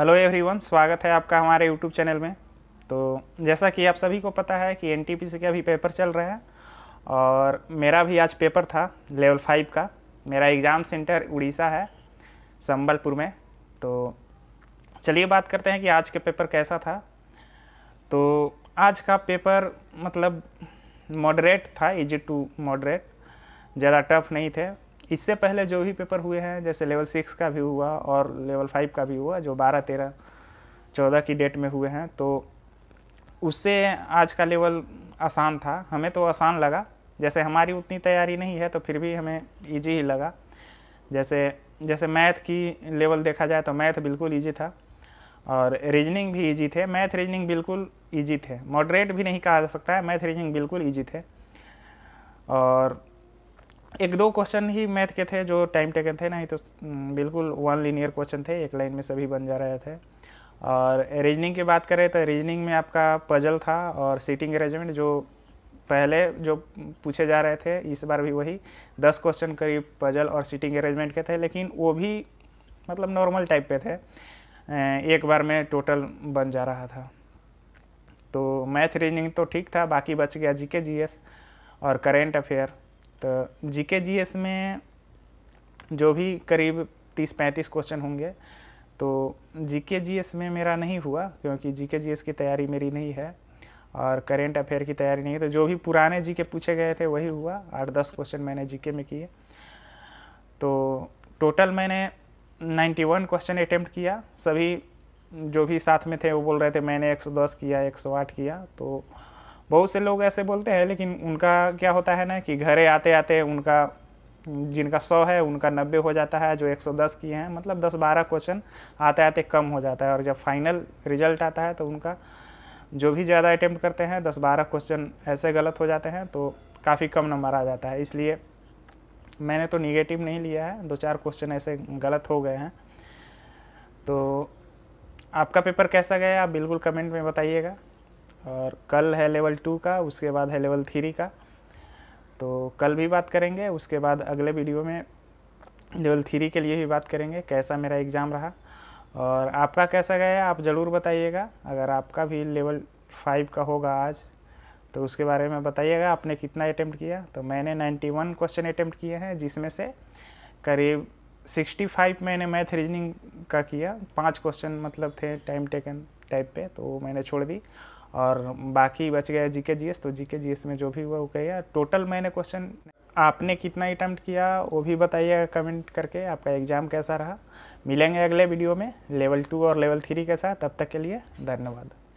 hello everyone स्वागत है आपका हमारे यूट्यूब चैनल में तो जैसा कि आप सभी को पता है कि एन का भी पेपर चल रहा है और मेरा भी आज पेपर था लेवल फाइव का मेरा एग्ज़ाम सेंटर उड़ीसा है संबलपुर में तो चलिए बात करते हैं कि आज का पेपर कैसा था तो आज का पेपर मतलब मॉडरेट था इजी टू मॉडरेट ज़्यादा टफ नहीं थे इससे पहले जो भी पेपर हुए हैं जैसे लेवल सिक्स का भी हुआ और लेवल फाइव का भी हुआ जो बारह तेरह चौदह की डेट में हुए हैं तो उससे आज का लेवल आसान था हमें तो आसान लगा जैसे हमारी उतनी तैयारी नहीं है तो फिर भी हमें ईजी ही लगा जैसे जैसे मैथ की लेवल देखा जाए तो मैथ बिल्कुल ईजी था और रीजनिंग भी ईजी थे मैथ रीजनिंग बिल्कुल ईजी थे मॉडरेट भी नहीं कहा जा सकता है मैथ रीजनिंग बिल्कुल ईजी थे और एक दो क्वेश्चन ही मैथ के थे जो टाइम टेकन थे नहीं तो हम्म, बिल्कुल वन लीनियर क्वेश्चन थे एक लाइन में सभी बन जा रहे थे और रीजनिंग की बात करें तो रीजनिंग में आपका पजल था और सीटिंग अरेंजमेंट जो पहले जो पूछे जा रहे थे इस बार भी वही दस क्वेश्चन करीब पजल और सीटिंग अरेंजमेंट के थे लेकिन वो भी मतलब नॉर्मल टाइप पे थे अं, एक बार में टोटल बन जा रहा था तो मैथ रीजनिंग तो ठीक था बाकी बच गया जीके जीएस और करेंट अफेयर तो जी के जी एस में जो भी करीब तीस पैंतीस क्वेश्चन होंगे तो जी के जी एस में मेरा नहीं हुआ क्योंकि जी के जी एस की तैयारी मेरी नहीं है और करेंट अफेयर की तैयारी नहीं है तो जो भी पुराने जी के पूछे गए थे वही हुआ आठ दस क्वेश्चन मैंने जी के में किए तो टोटल मैंने 91 क्वेश्चन अटैम्प्ट किया सभी जो भी साथ में थे वो बोल रहे थे मैंने 110 किया 108 किया तो बहुत से लोग ऐसे बोलते हैं लेकिन उनका क्या होता है ना कि घरे आते आते उनका जिनका सौ है उनका नब्बे हो जाता है जो एक सौ दस किए हैं मतलब दस बारह क्वेश्चन आते आते कम हो जाता है और जब फाइनल रिजल्ट आता है तो उनका जो भी ज़्यादा अटैम्प्ट करते हैं दस बारह क्वेश्चन ऐसे गलत हो जाते हैं तो काफ़ी कम नंबर आ जाता है इसलिए मैंने तो निगेटिव नहीं लिया है दो चार क्वेश्चन ऐसे गलत हो गए हैं तो आपका पेपर कैसा गया आप बिल्कुल कमेंट में बताइएगा और कल है लेवल टू का उसके बाद है लेवल थ्री का तो कल भी बात करेंगे उसके बाद अगले वीडियो में लेवल थ्री के लिए भी बात करेंगे कैसा मेरा एग्ज़ाम रहा और आपका कैसा गया आप ज़रूर बताइएगा अगर आपका भी लेवल फाइव का होगा आज तो उसके बारे में बताइएगा आपने कितना अटैम्प्ट किया तो मैंने 91 क्वेश्चन अटैम्प्ट किए हैं जिसमें से करीब 65 मैंने मैथ रीजनिंग का किया पांच क्वेश्चन मतलब थे टाइम टेकन टाइप पे तो मैंने छोड़ दी और बाकी बच गया जी के जी एस तो जी के जी एस में जो भी हुआ वो कहिए टोटल मैंने क्वेश्चन आपने कितना अटैम्प्ट किया वो भी बताइएगा कमेंट करके आपका एग्ज़ाम कैसा रहा मिलेंगे अगले वीडियो में लेवल टू और लेवल थ्री के साथ तब तक के लिए धन्यवाद